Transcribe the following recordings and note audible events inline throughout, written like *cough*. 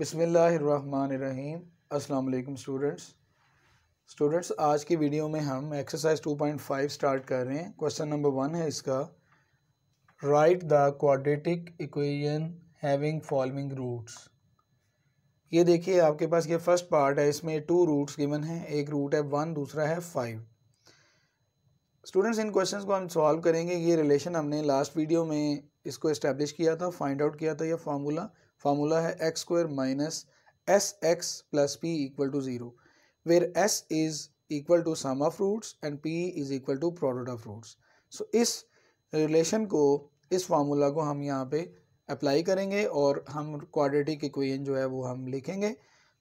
अस्सलाम वालेकुम students students आज की वीडियो में हम एक्सरसाइज 2.5 स्टार्ट कर रहे हैं क्वेश्चन नंबर वन है इसका right the quadratic equation having following roots ये देखिए आपके पास ये फर्स्ट पार्ट है इसमें टू रूट्स गिवन है एक रूट है वन दूसरा है फाइव स्टूडेंट्स इन क्वेश्चन को हम सॉल्व करेंगे ये रिलेशन हमने लास्ट वीडियो में इसको इस्टेब्लिश किया था फाइंड आउट किया था यह फार्मूला फार्मूला है x square minus S x plus P equal to zero where S is equal to sum of roots and P is equal to product of roots so इस relation को इस formula को हम यहाँ पे apply करेंगे और हम क्वाड्रेटिक इक्वेशन जो है वो हम लिखेंगे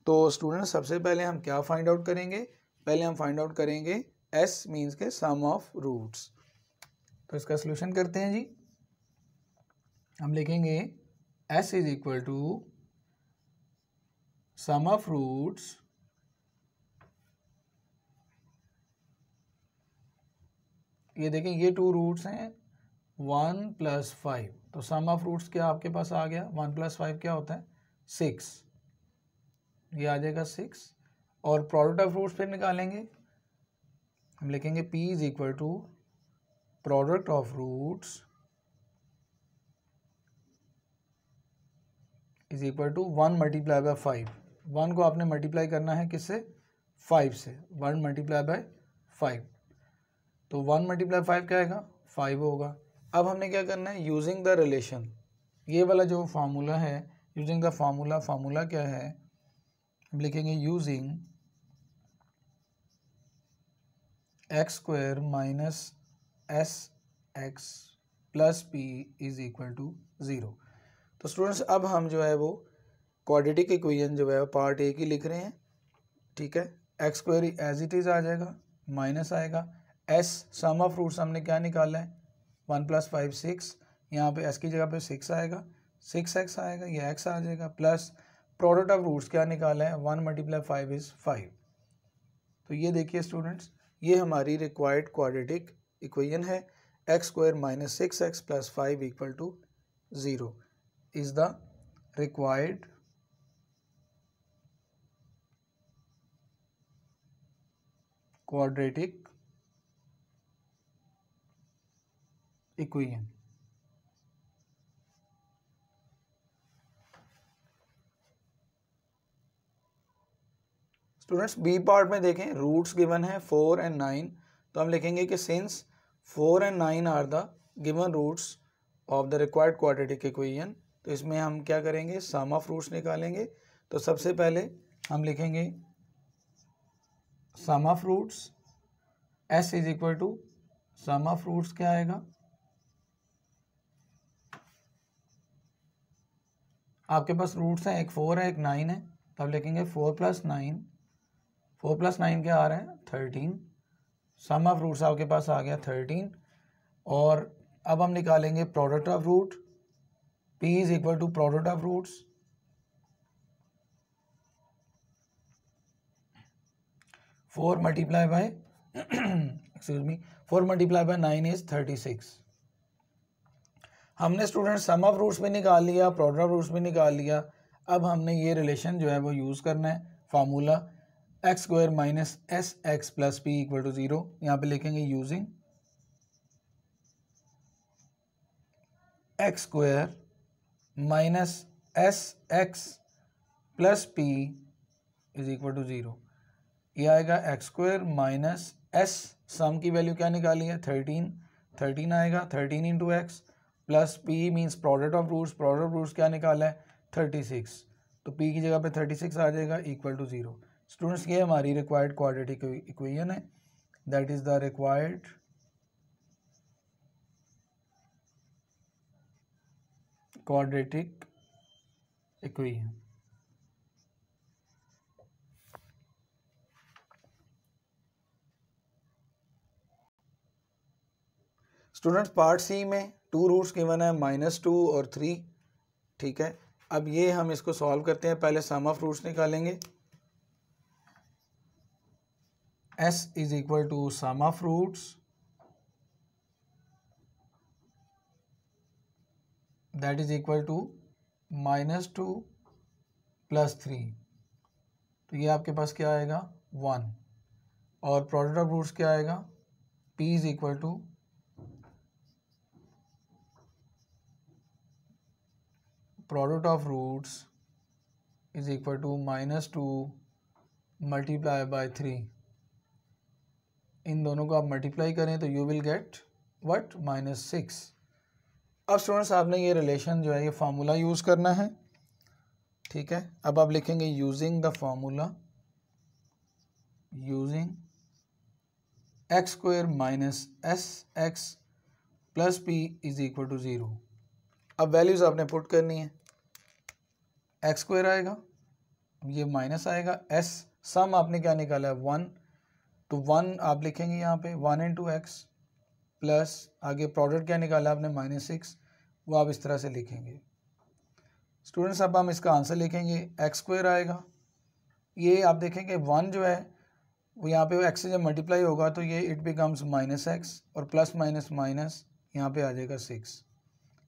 तो स्टूडेंट सबसे पहले हम क्या फाइंड आउट करेंगे पहले हम फाइंड आउट करेंगे एस मीन्स के सम ऑफ रूट्स तो इसका सोल्यूशन करते हैं जी हम लिखेंगे s is equal to sum of roots ये देखें ये टू रूट्स हैं वन प्लस फाइव तो सम ऑफ रूट्स क्या आपके पास आ गया वन प्लस फाइव क्या होता है सिक्स ये आ जाएगा सिक्स और प्रोडक्ट ऑफ रूट्स फिर निकालेंगे हम लिखेंगे P is equal to product of roots is equal to one multiply by five one को आपने मल्टीप्लाई करना है किससे फाइव से वन मल्टीप्लाई बाय फाइव तो वन मल्टीप्लाई फाइव क्या आएगा फाइव होगा अब हमने क्या करना है यूजिंग द रिलेशन ये वाला जो फार्मूला है यूजिंग द फार्मूला फार्मूला क्या है हम लिखेंगे using x square minus S x plus P is equal to zero तो स्टूडेंट्स अब हम जो है वो क्वाड्रेटिक इक्वेशन जो है पार्ट ए की लिख रहे हैं ठीक है x square as it is आ जाएगा माइनस आएगा एस सम ऑफ रूट्स हमने क्या निकाला है वन प्लस फाइव सिक्स यहाँ पे एस की जगह पे सिक्स आएगा सिक्स एक्स आएगा ये एक्स आ जाएगा प्लस प्रोडक्ट ऑफ रूट्स क्या निकाला है one multiply five is five तो ये देखिए स्टूडेंट्स ये हमारी रिक्वायर्ड क्वाड्रेटिक इक्वेशन है x square minus six x plus five equal to zero is the required quadratic equation. Students B part में देखें रूट्स गिवन है फोर एंड नाइन तो हम लिखेंगे कि since four and nine are the given roots of the required quadratic equation तो इसमें हम क्या करेंगे सम ऑफ रूट्स निकालेंगे तो सबसे पहले हम लिखेंगे sum of roots S is equal to sum of roots क्या आएगा आपके पास रूट्स हैं एक फोर है एक नाइन है तब तो लिखेंगे four plus nine four plus nine क्या आ रहा है थर्टीन सम ऑफ रूट्स आपके पास आ गया थर्टीन और अब हम निकालेंगे product of root P is equal to product of roots. Four multiplied by *clears throat* excuse me four multiply by nine is thirty six हमने स्टूडेंट सम ऑफ रूट्स भी निकाल लिया प्रोडक्ट ऑफ रूट्स भी निकाल लिया अब हमने ये रिलेशन जो है वो यूज़ करना है formula x square minus S x plus P equal to zero यहाँ पे लिखेंगे using x square minus S x plus P is equal to zero ये आएगा x square minus S sum की वैल्यू क्या निकाली है थर्टीन थर्टीन आएगा thirteen into x plus P means product of roots product of roots क्या निकाला है थर्टी सिक्स तो पी की जगह पे थर्टी सिक्स आ जाएगा इक्वल टू ज़ीरो स्टूडेंट्स ये हमारी रिक्वायर्ड क्वाड्रेटिक इक्वेशन है that is the required quadratic equation students part C में टू रूट्स गिवन है माइनस टू और थ्री ठीक है अब ये हम इसको सॉल्व करते हैं पहले सम ऑफ रूट्स निकालेंगे S is equal to sum of roots that is equal to minus two plus three तो ये आपके पास क्या आएगा वन और प्रोडक्ट ऑफ रूट्स क्या आएगा P is equal to product of roots is equal to minus two multiply by three इन दोनों को आप मल्टीप्लाई करें तो you will get what minus six अब स्टूडेंट्स आपने ये रिलेशन जो है ये फार्मूला यूज़ करना है ठीक है अब आप लिखेंगे using the formula using x square minus S x plus P is equal to zero अब वैल्यूज़ आपने पुट करनी है एक्स स्क्वेयर आएगा ये माइनस आएगा एस सम आपने क्या निकाला है वन तो वन आप लिखेंगे यहाँ पे वन इंटू एक्स प्लस आगे प्रोडक्ट क्या निकाला आपने माइनस सिक्स वो आप इस तरह से लिखेंगे स्टूडेंट्स अब हम इसका आंसर लिखेंगे एक्स स्क्वेयर आएगा ये आप देखेंगे वन जो है वो यहाँ पे एक्स से जब मल्टीप्लाई होगा तो ये इट बिकम्स माइनस एक्स और प्लस माइनस माइनस यहाँ पे आ जाएगा सिक्स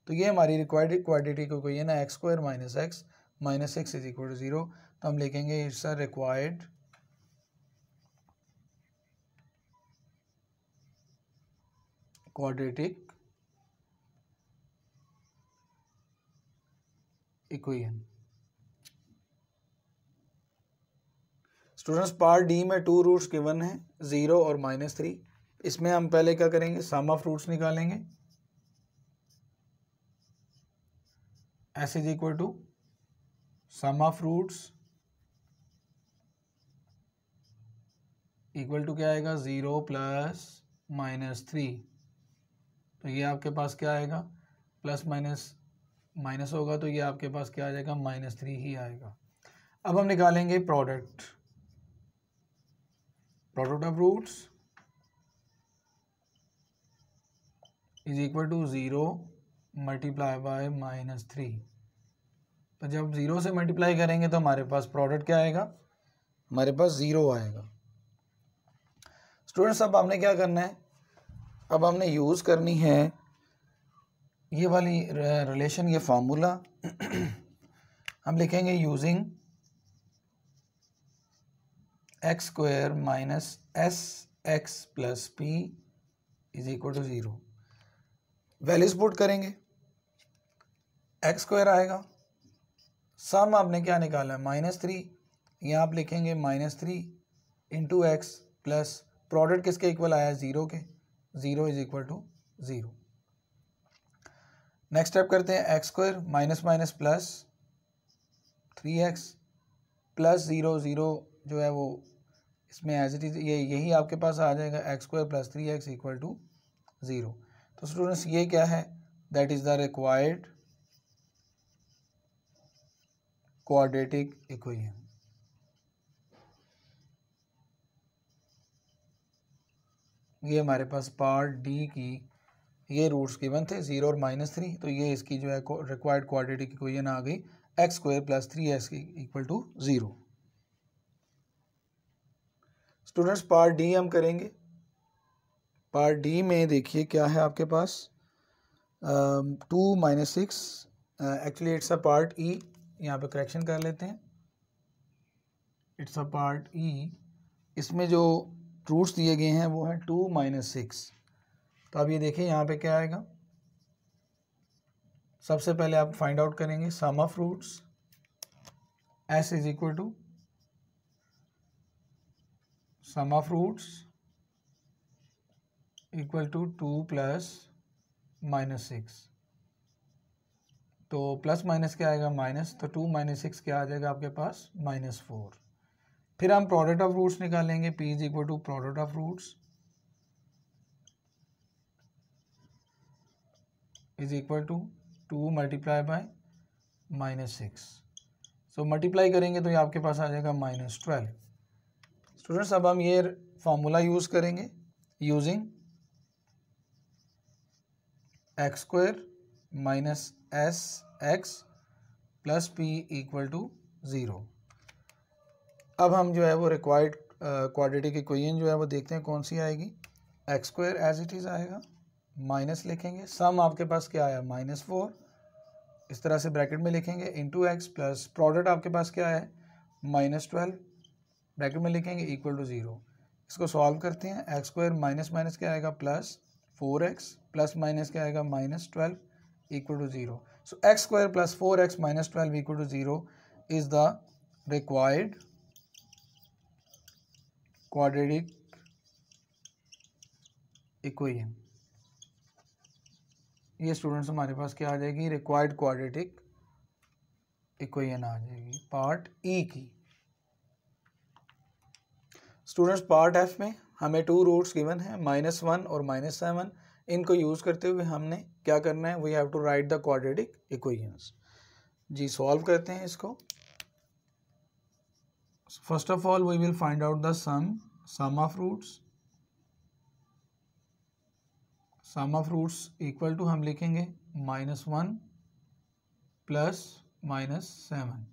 तो ये हमारी रिक्वायर्ड क्वान्टिटी को कोई है ना x square minus x minus six is equal to zero तो हम लिखेंगे it's a required quadratic equation students part D में टू रूट्स गिवन है ज़ीरो और माइनस थ्री इसमें हम पहले क्या करेंगे सम ऑफ रूट्स निकालेंगे S is equal to sum of roots equal to क्या आएगा ज़ीरो प्लस माइनस थ्री तो ये आपके पास क्या आएगा प्लस माइनस माइनस होगा तो ये आपके पास क्या आ जाएगा माइनस थ्री ही आएगा अब हम निकालेंगे product product of roots is equal to zero multiply by minus three तो जब ज़ीरो से मल्टीप्लाई करेंगे तो हमारे पास प्रोडक्ट क्या आएगा हमारे पास ज़ीरो आएगा स्टूडेंट्स अब आपने क्या करना है अब हमने यूज़ करनी है ये वाली रिलेशन ये फार्मूला *clears throat* हम लिखेंगे using x square minus S x plus P is equal to zero values put करेंगे एक्स स्क्वायर आएगा सम आपने क्या निकाला है माइनस थ्री यहाँ आप लिखेंगे minus three into x plus product किसके इक्वल आया ज़ीरो के zero is equal to zero next step करते हैं x square minus minus plus three x plus zero zero जो है वो इसमें एज इट इज़ ये यही आपके पास आ जाएगा x square plus three x equal to zero तो स्टूडेंट्स ये क्या है that is the required quadratic equation ये हमारे पास पार्ट डी की ये रूट्स गिवन थे ज़ीरो और माइनस थ्री तो ये इसकी जो है रिक्वायर्ड क्वाड्रेटिक इक्वेशन आ गई x square plus three x equal to zero students part D हम करेंगे पार्ट डी में देखिए क्या है आपके पास two minus six actually it's a part E e, यहाँ पे करेक्शन कर लेते हैं इट्स अ पार्ट ई इसमें जो रूट्स दिए गए हैं वो हैं टू माइनस सिक्स तो अब ये देखिए यहाँ पे क्या आएगा सबसे पहले आप फाइंड आउट करेंगे sum of roots S is equal to sum of roots equal to two plus minus six तो प्लस माइनस क्या आएगा माइनस तो टू माइनस सिक्स क्या आ जाएगा आपके पास माइनस फोर फिर हम प्रोडक्ट ऑफ रूट्स निकालेंगे P is equal to product of roots is equal to two multiply by minus six so multiply करेंगे तो ये आपके पास आ जाएगा माइनस ट्वेल्व स्टूडेंट्स अब हम ये फॉर्मूला यूज़ करेंगे using x square minus S x plus P equal to zero अब हम जो है वो रिक्वायर्ड क्वाड्रेटिक इक्वेशन जो है वो देखते हैं कौन सी आएगी x square as it is आएगा माइनस लिखेंगे सम आपके पास क्या आया माइनस फोर इस तरह से ब्रैकेट में लिखेंगे इंटू एक्स प्लस प्रोडक्ट आपके पास क्या है माइनस ट्वेल्व ब्रैकेट में लिखेंगे इक्वल टू ज़ीरो इसको सॉल्व करते हैं एक्स स्क्वायर माइनस माइनस क्या आएगा plus four x plus minus क्या आएगा minus twelve equal to zero so x square plus four x minus twelve equal to zero is the required quadratic equation ये students हमारे पास क्या आ जाएगी रिक्वायर्ड क्वाड्रेटिक इक्वेशन आ जाएगी पार्ट ई e की स्टूडेंट्स पार्ट एफ में हमें टू रूट्स गिवन है माइनस वन और माइनस सेवन इनको यूज़ करते हुए हमने क्या करना है we have to write the quadratic equations जी सॉल्व करते हैं इसको So first of all we will find out the sum, sum of roots. Sum of roots equal to हम लिखेंगे minus one plus minus seven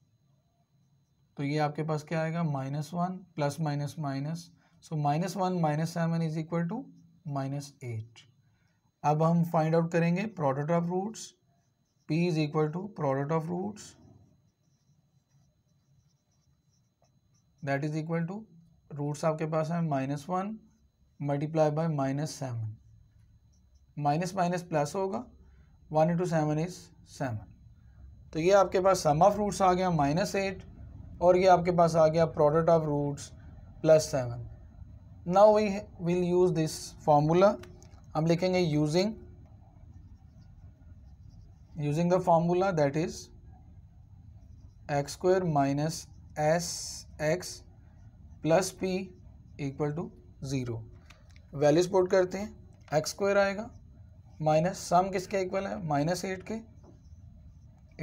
तो ये आपके पास क्या आएगा minus one plus minus minus so minus one minus seven is equal to minus eight अब हम फाइंड आउट करेंगे product of roots P is equal to product of roots that is equal to roots आपके पास हैं minus one multiply by minus seven minus minus plus होगा one into seven is seven तो ये आपके पास सम of roots आ गया minus eight और ये आपके पास आ गया product of roots plus seven now we will use this formula हम लिखेंगे using using the formula that is x square minus S x plus P equal to zero values put करते हैं एक्स स्क्वायर आएगा minus sum किसके equal है minus eight के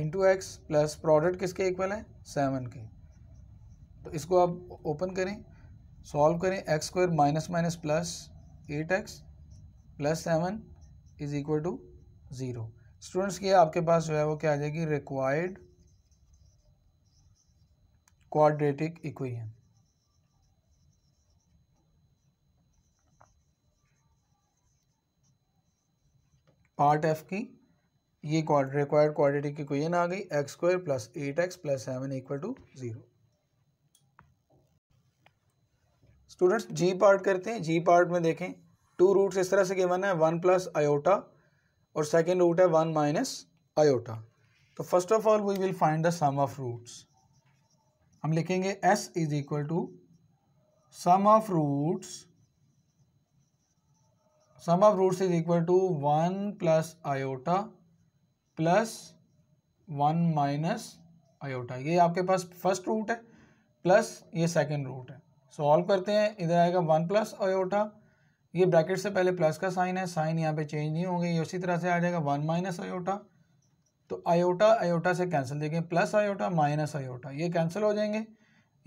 into x plus product किसके equal है सेवन के तो इसको आप ओपन करें सॉल्व करें x square minus minus plus eight x plus seven is equal to zero students के आपके पास जो है वो क्या आ जाएगी required quadratic equation part F की ये रिक्वायर्ड क्वाड्रेटिक इक्वेशन आ गई x square plus eight x plus seven equal to zero students G part करते हैं जी पार्ट में देखें टू रूट्स इस तरह से गिवन है वन प्लस आयोटा और सेकेंड रूट है वन माइनस आयोटा तो first of all we will find the sum of roots हम लिखेंगे S is equal to sum of roots sum of roots is equal to one plus iota plus one minus iota ये आपके पास first root है plus ये second root है solve करते हैं इधर आएगा वन प्लस आयोटा ये ब्रैकेट से पहले प्लस का साइन है साइन यहाँ पे चेंज नहीं होंगे ये उसी तरह से आ जाएगा वन माइनस आयोटा तो आयोटा आयोटा से कैंसिल देखें प्लस आयोटा माइनस आयोटा ये कैंसिल हो जाएंगे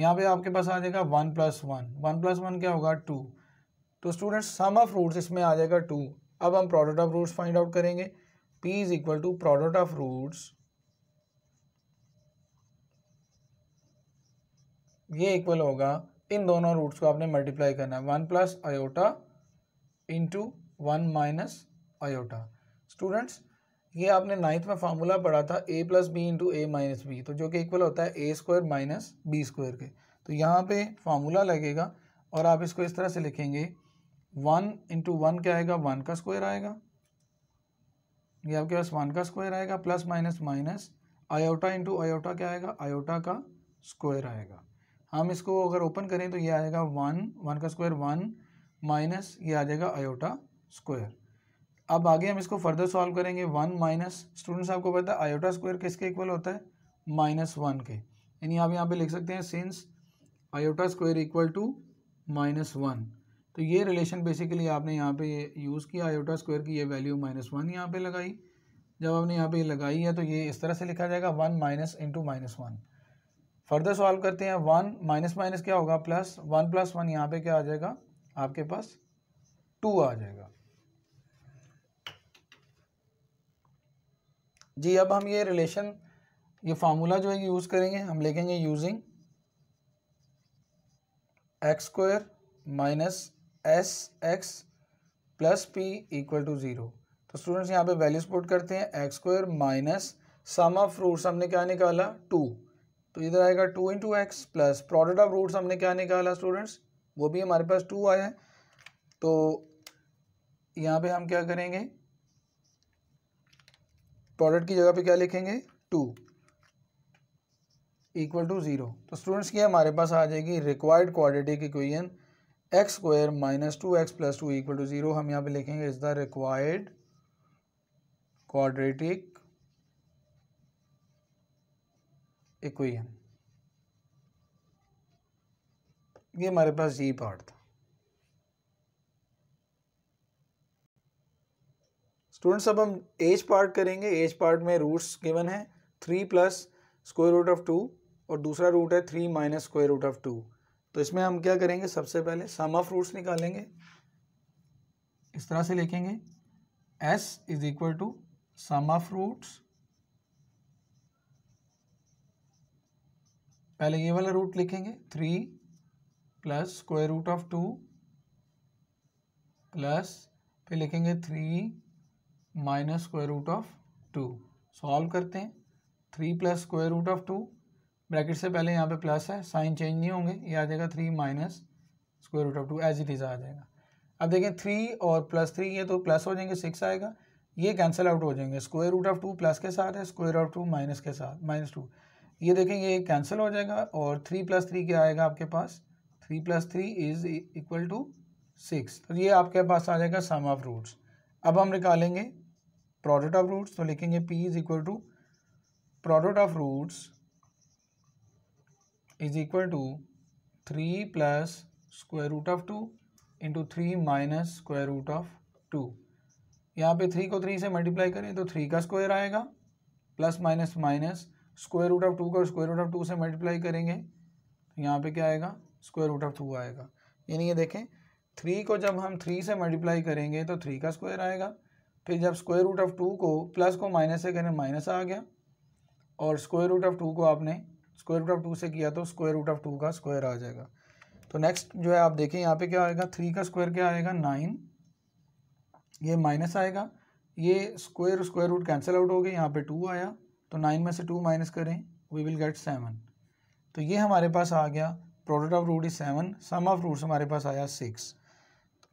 यहाँ पे आपके पास आ जाएगा one plus one one plus one क्या होगा टू तो स्टूडेंट्स सम ऑफ रूट्स इसमें आ जाएगा टू अब हम product of roots find out करेंगे P is equal to product of roots ये इक्वल होगा इन दोनों रूट्स को आपने मल्टीप्लाई करना है one plus iota into one minus iota students ये आपने नाइन्थ में फार्मूला पढ़ा था A plus B into A minus B तो जो कि इक्वल होता है A square minus B square के तो यहाँ पे फार्मूला लगेगा और आप इसको इस तरह से लिखेंगे वन इंटू वन क्या आएगा वन का स्क्वायर आएगा ये आपके पास वन का स्क्वायर आएगा plus minus minus iota into iota क्या आएगा आयोटा का स्क्वायर आएगा हम इसको अगर ओपन करें तो ये आएगा वन वन का स्क्वायर वन माइनस ये आ जाएगा आयोटा स्क्वायर अब आगे हम इसको फर्दर सॉल्व करेंगे वन माइनस स्टूडेंट्स आपको पता है आयोटा स्क्वायर किसके इक्वल होता है माइनस वन के यानी आप यहाँ पे लिख सकते हैं since iota square equal to minus one तो ये रिलेशन बेसिकली आपने यहाँ पे यूज़ किया आयोटा स्क्वायर की ये वैल्यू माइनस वन यहाँ पर लगाई जब आपने यहाँ ये लगाई है तो ये इस तरह से लिखा जाएगा one minus into minus one further solve करते हैं वन माइनस माइनस क्या होगा प्लस वन प्लस वन यहाँ पर क्या आ जाएगा आपके पास टू आ जाएगा जी अब हम ये रिलेशन ये फार्मूला जो है यूज़ करेंगे हम लिखेंगे using x square minus S x plus P equal to zero तो स्टूडेंट्स यहाँ पे वैल्यूज पुट करते हैं x square minus sum of roots हमने क्या निकाला टू तो इधर आएगा two into x plus product of roots हमने क्या निकाला स्टूडेंट्स वो भी हमारे पास टू आया है तो यहाँ पे हम क्या करेंगे प्रोडक्ट की जगह पे क्या लिखेंगे टू इक्वल टू ज़ीरो तो स्टूडेंट्स की हमारे पास आ जाएगी required quadratic equation x square minus two x plus two equal to zero हम यहाँ पे लिखेंगे is the required quadratic equation ये हमारे पास जी पार्ट था स्टूडेंट्स अब हम एज पार्ट करेंगे एज पार्ट में रूट्स गिवन है three plus square root of two और दूसरा रूट है three minus square root of to तो इसमें हम क्या करेंगे सबसे पहले सम ऑफ रूट्स निकालेंगे इस तरह से लिखेंगे S is equal to sum of roots पहले ये वाला रूट लिखेंगे three plus square root of two plus फिर लिखेंगे three minus square root of two solve करते हैं three plus square root of two bracket से पहले यहाँ पे प्लस है साइन चेंज नहीं होंगे ये आ जाएगा three minus square root of two as it is आ जाएगा अब देखें थ्री और प्लस थ्री ये तो प्लस हो जाएंगे सिक्स आएगा ये कैंसिल आउट हो जाएंगे square root of two plus के साथ है स्क्वायर ऑफ टू माइनस के साथ माइनस टू ये देखें ये कैंसिल हो जाएगा और थ्री प्लस थ्री क्या आएगा आपके पास three plus three is equal to six तो ये आपके पास आ जाएगा सम ऑफ रूट्स अब हम निकालेंगे प्रोडक्ट ऑफ रूट्स तो लिखेंगे P is equal to product of roots is equal to three plus square root of two into three minus square root of two यहाँ पे थ्री को थ्री से मल्टीप्लाई करें तो थ्री का स्क्वायर आएगा plus minus minus square root of two का square root of two से मल्टीप्लाई करेंगे तो यहाँ पे क्या आएगा स्क्वायर रूट ऑफ टू आएगा यानी ये देखें थ्री को जब हम थ्री से मल्टीप्लाई करेंगे तो थ्री का स्क्वायर आएगा फिर जब स्क्वायर रूट ऑफ टू को प्लस को माइनस से करें माइनस आ गया और स्क्वायर रूट ऑफ टू को आपने स्क्वायर रूट ऑफ टू से किया तो स्क्वायर रूट ऑफ टू का स्क्वायर आ जाएगा तो नेक्स्ट जो है आप देखें यहाँ पे क्या आएगा थ्री का स्क्वायर क्या आएगा नाइन ये माइनस आएगा ये square square root cancel out हो गए यहाँ पे टू आया तो नाइन में से टू माइनस करें वी विल गेट सेवन तो ये हमारे पास आ गया product of root is seven sum of roots हमारे पास आया सिक्स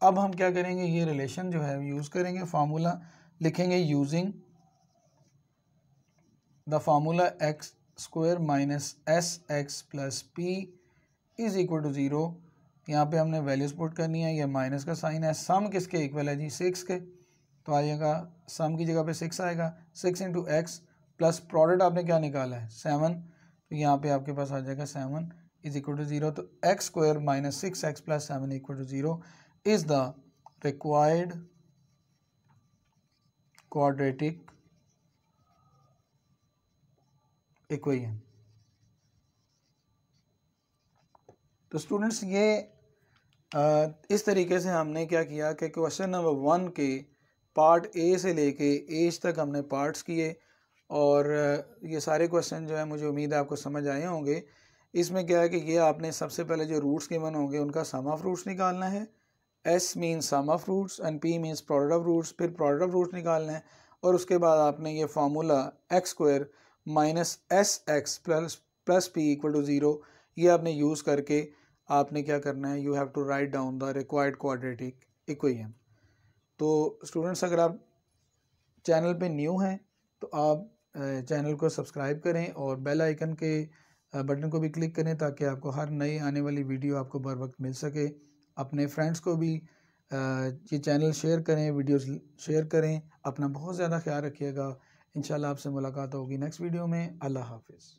अब हम क्या करेंगे ये रिलेशन जो है यूज़ करेंगे फार्मूला लिखेंगे using the formula x square minus S x plus p is equal to zero यहाँ पे हमने वैल्यूज पुट करनी है ये माइनस का साइन है सम किसके इक्वल है जी सिक्स के तो आएगा सम की जगह पे सिक्स आएगा six into x plus product आपने क्या निकाला है सेवन तो यहाँ पे आपके पास आ जाएगा seven is equal to zero तो x square minus six x plus seven equal to zero is the required quadratic equation. तो स्टूडेंट्स ये इस तरीके से हमने क्या किया कि क्वेश्चन नंबर वन के पार्ट ए से लेके एज तक हमने पार्ट्स किए और ये सारे क्वेश्चन जो है मुझे उम्मीद है आपको समझ आए होंगे इसमें क्या है कि ये आपने सबसे पहले जो रूट्स गिवन होंगे उनका सम ऑफ रूट्स निकालना है s mean sum of roots and p means product of roots फिर प्रोडक्ट ऑफ रूट्स निकालना है और उसके बाद आपने ये formula x square minus S x plus plus P equal to zero ये आपने यूज़ करके आपने क्या करना है you have to write down the required quadratic equation तो स्टूडेंट्स अगर आप चैनल पे न्यू हैं तो आप चैनल को सब्सक्राइब करें और बेल आइकन के बटन को भी क्लिक करें ताकि आपको हर नई आने वाली वीडियो आपको बर वक्त मिल सके अपने फ्रेंड्स को भी ये चैनल शेयर करें वीडियोस शेयर करें अपना बहुत ज़्यादा ख्याल रखिएगा इन आपसे मुलाकात होगी नेक्स्ट वीडियो में अल्लाह हाफिज़